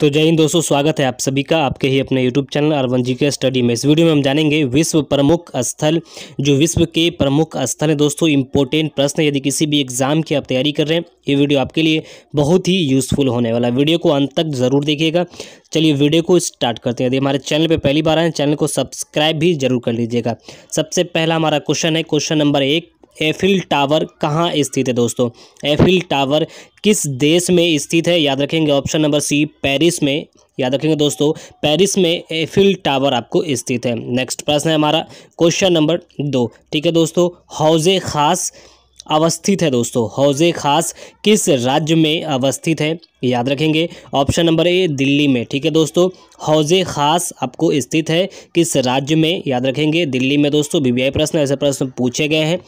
तो जय हिंद दोस्तों स्वागत है आप सभी का आपके ही अपने यूट्यूब चैनल अरवन जी के स्टडी में इस वीडियो में हम जानेंगे विश्व प्रमुख स्थल जो विश्व के प्रमुख स्थल हैं दोस्तों इंपॉर्टेंट प्रश्न यदि किसी भी एग्जाम की आप तैयारी कर रहे हैं ये वीडियो आपके लिए बहुत ही यूज़फुल होने वाला वीडियो को अंत तक ज़रूर देखिएगा चलिए वीडियो को स्टार्ट करते हैं यदि हमारे चैनल पर पहली बार आए चैनल को सब्सक्राइब भी जरूर कर लीजिएगा सबसे पहला हमारा क्वेश्चन है क्वेश्चन नंबर एक एफिल टावर कहाँ स्थित है दोस्तों एफिल टावर किस देश में स्थित है याद रखेंगे ऑप्शन नंबर सी पेरिस में याद रखेंगे दोस्तों पेरिस में एफिल टावर आपको स्थित है नेक्स्ट प्रश्न है हमारा क्वेश्चन नंबर दो ठीक है दोस्तों हौजे खास अवस्थित है दोस्तों हौजे खास किस राज्य में अवस्थित है याद रखेंगे ऑप्शन नंबर ए दिल्ली में ठीक है दोस्तों हौजे खास आपको स्थित है किस राज्य में याद रखेंगे दिल्ली में दोस्तों बीबीआई प्रश्न ऐसे प्रश्न पूछे गए हैं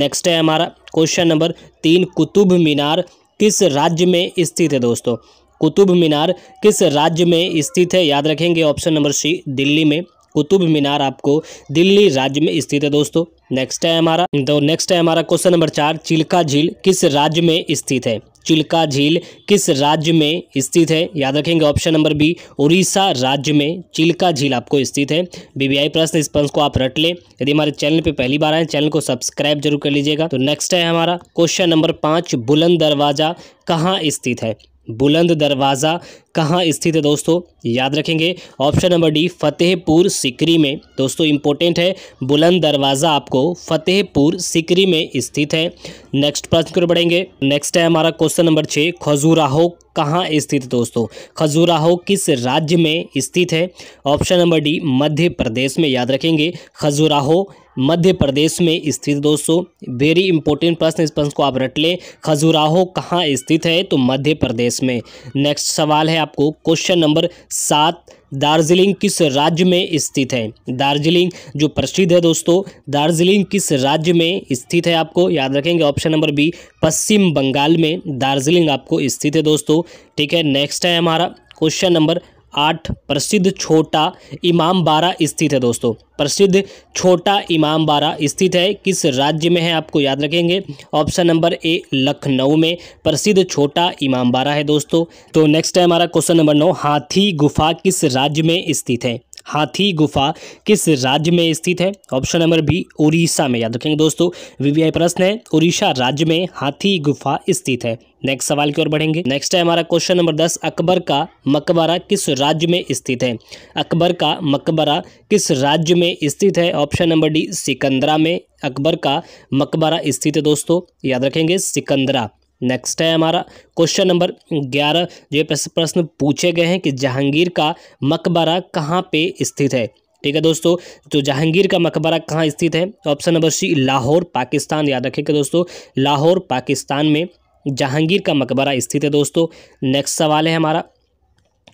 नेक्स्ट है हमारा क्वेश्चन नंबर तीन कुतुब मीनार किस राज्य में स्थित है दोस्तों कुतुब मीनार किस राज्य में स्थित है याद रखेंगे ऑप्शन नंबर सी दिल्ली में कुतुब मीनार आपको दिल्ली राज्य में स्थित है दोस्तों नेक्स्ट है हमारा तो नेक्स्ट है हमारा क्वेश्चन नंबर चार चिल्का झील किस राज्य में स्थित है चिल्का झील किस राज्य में स्थित है याद रखेंगे ऑप्शन नंबर बी उड़ीसा राज्य में चिल्का झील आपको स्थित है बीबीआई प्रश्न इस प्रश्न को आप रट लें यदि हमारे चैनल पे पहली बार आए चैनल को सब्सक्राइब जरूर कर लीजिएगा तो नेक्स्ट है हमारा क्वेश्चन नंबर पाँच बुलंद दरवाज़ा कहाँ स्थित है बुलंद दरवाज़ा कहाँ स्थित है दोस्तों याद रखेंगे option number D Fatehpur Sikri में दोस्तों इंपॉर्टेंट है बुलंद दरवाज़ा आपको फतेहपुर सिकरी में स्थित है नेक्स्ट प्रश्न की बढ़ेंगे नेक्स्ट है हमारा क्वेश्चन नंबर छः खजूराहो कहाँ स्थित है दोस्तों खजुराहो किस राज्य में स्थित है option number D Madhya Pradesh में याद रखेंगे खजुराहो मध्य प्रदेश में स्थित दोस्तों वेरी इंपॉर्टेंट प्रश्न इस प्रश्न को आप रट लें खजुराहो कहाँ स्थित है तो मध्य प्रदेश में नेक्स्ट सवाल है आपको क्वेश्चन नंबर सात दार्जिलिंग किस राज्य में स्थित है दार्जिलिंग जो प्रसिद्ध है दोस्तों दार्जिलिंग किस राज्य में स्थित है आपको याद रखेंगे option number B Paschim Bangal में दार्जिलिंग आपको स्थित है दोस्तों ठीक है नेक्स्ट है हमारा क्वेश्चन नंबर आठ प्रसिद्ध छोटा इमाम बारा स्थित है दोस्तों प्रसिद्ध छोटा इमाम बारा स्थित है किस राज्य में है आपको याद रखेंगे ऑप्शन नंबर ए लखनऊ में प्रसिद्ध छोटा इमाम बारा है दोस्तों तो नेक्स्ट है हमारा क्वेश्चन नंबर नौ हाथी गुफा किस राज्य में स्थित है हाथी गुफा किस राज्य में स्थित है ऑप्शन नंबर बी उड़ीसा में याद रखेंगे दोस्तों वीवीआई प्रश्न है उड़ीसा राज्य में हाथी गुफा स्थित है नेक्स्ट सवाल की ओर बढ़ेंगे नेक्स्ट है हमारा क्वेश्चन नंबर दस अकबर का मकबरा किस राज्य में स्थित है अकबर का मकबरा किस राज्य में स्थित है ऑप्शन नंबर डी सिकंदरा में अकबर का मकबरा स्थित है दोस्तों याद रखेंगे सिकंदरा नेक्स्ट है हमारा क्वेश्चन नंबर ग्यारह जो प्रश्न पूछे गए हैं कि जहांगीर का मकबरा कहाँ पे स्थित है ठीक है दोस्तों तो जहांगीर का मकबरा कहाँ स्थित है option number C Lahore Pakistan याद रखेगा दोस्तों लाहौर पाकिस्तान में जहांगीर का मकबरा स्थित है दोस्तों नेक्स्ट सवाल है हमारा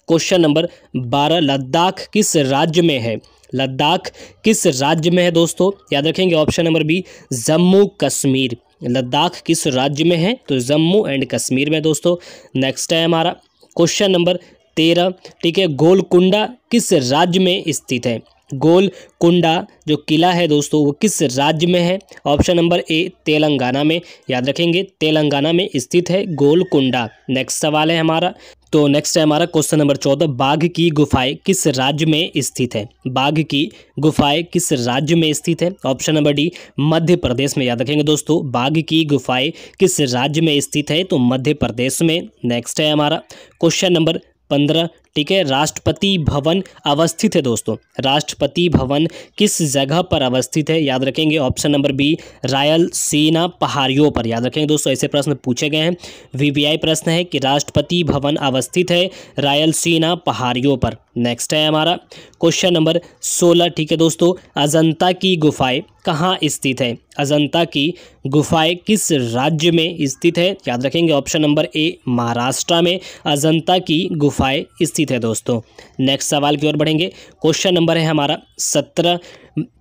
क्वेश्चन नंबर बारह लद्दाख किस राज्य में है लद्दाख किस राज्य में है दोस्तों याद रखेंगे option number B Jammu Kashmir Ladakh किस राज्य में है तो जम्मू एंड कश्मीर में दोस्तों नेक्स्ट है हमारा क्वेश्चन नंबर तेरह ठीक है गोलकुंडा किस राज्य में स्थित है गोलकुंडा जो किला है दोस्तों वो किस राज्य में है ऑप्शन नंबर ए तेलंगाना में याद रखेंगे तेलंगाना में स्थित है गोलकुंडा नेक्स्ट सवाल है हमारा तो नेक्स्ट है हमारा क्वेश्चन नंबर चौदह बाघ की गुफाएं किस राज्य में स्थित है बाघ की गुफाएं किस राज्य में स्थित है option number D Madhya Pradesh में याद रखेंगे दोस्तों बाघ की गुफाएं किस राज्य में स्थित है तो मध्य प्रदेश में नेक्स्ट है हमारा क्वेश्चन नंबर पंद्रह ठीक है राष्ट्रपति भवन अवस्थित है दोस्तों राष्ट्रपति भवन किस जगह पर अवस्थित है याद रखेंगे ऑप्शन नंबर बी रायल सेना पहाड़ियों पर याद रखेंगे दोस्तों ऐसे प्रश्न पूछे गए हैं वीवीआई प्रश्न है कि राष्ट्रपति भवन अवस्थित है रायल सेना पहाड़ियों पर नेक्स्ट है हमारा क्वेश्चन नंबर सोलह ठीक है दोस्तों अजंता की गुफाएं कहाँ स्थित है अजंता की गुफाएं किस राज्य में स्थित है याद रखेंगे ऑप्शन नंबर ए महाराष्ट्र में अजंता की गुफाएं स्थित निश्चित है दोस्तों नेक्स्ट सवाल की ओर बढ़ेंगे क्वेश्चन नंबर है हमारा सत्रह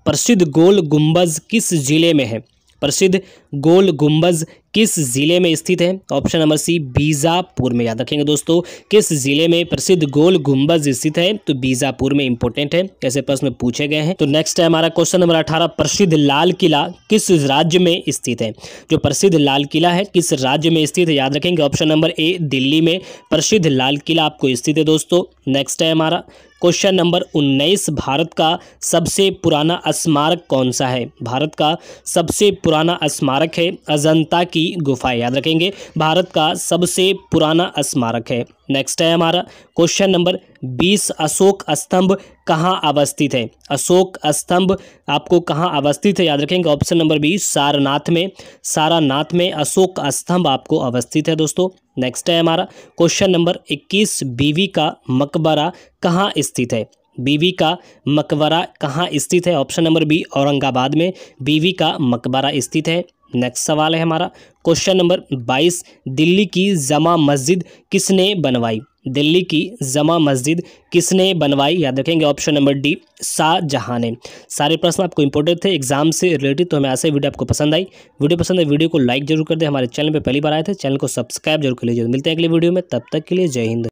प्रसिद्ध गोल गुंबज किस जिले में है प्रसिद्ध गोल गुम्बज किस ज़िले में स्थित है ऑप्शन नंबर सी बीजापुर में याद रखेंगे दोस्तों किस ज़िले में प्रसिद्ध गोल गुम्बज स्थित है तो बीजापुर में इंपॉर्टेंट है ऐसे प्रश्न पूछे गए हैं तो नेक्स्ट है हमारा क्वेश्चन नंबर अठारह प्रसिद्ध लाल किला किस राज्य में स्थित है जो प्रसिद्ध लाल किला है किस राज्य में स्थित है याद रखेंगे ऑप्शन नंबर ए दिल्ली में प्रसिद्ध लाल किला आपको स्थित है दोस्तों नेक्स्ट है हमारा क्वेश्चन नंबर 19 भारत का सबसे पुराना स्मारक कौन सा है भारत का सबसे पुराना स्मारक है अजंता की गुफा याद रखेंगे भारत का सबसे पुराना स्मारक है नेक्स्ट है हमारा क्वेश्चन नंबर बीस अशोक स्तंभ कहाँ अवस्थित है अशोक स्तंभ आपको कहाँ अवस्थित है याद रखेंगे ऑप्शन नंबर बीस सारनाथ में सारानाथ में अशोक स्तंभ आपको अवस्थित है दोस्तों नेक्स्ट है हमारा क्वेश्चन नंबर इक्कीस बीवी का मकबरा कहाँ स्थित है बीवी का मकबरा कहाँ स्थित है ऑप्शन नंबर बी औरंगाबाद में बीवी का मकबरा स्थित है नेक्स्ट सवाल है हमारा क्वेश्चन नंबर बाईस दिल्ली की जमा मस्जिद किसने बनवाई दिल्ली की जमा मस्जिद किसने बनवाई याद रखेंगे ऑप्शन नंबर डी शाहजहाँ ने सारे प्रश्न आपको इंपॉर्टेंट थे एग्जाम से रिलेटेड तो हमें ऐसे वीडियो आपको पसंद आई वीडियो पसंद है वीडियो को लाइक जरूर कर दे हमारे चैनल पर पहली बार आए थे चैनल को सब्सक्राइब जरूर कर लीजिए मिलते हैं अगले वीडियो में तब तक के लिए जय हिंद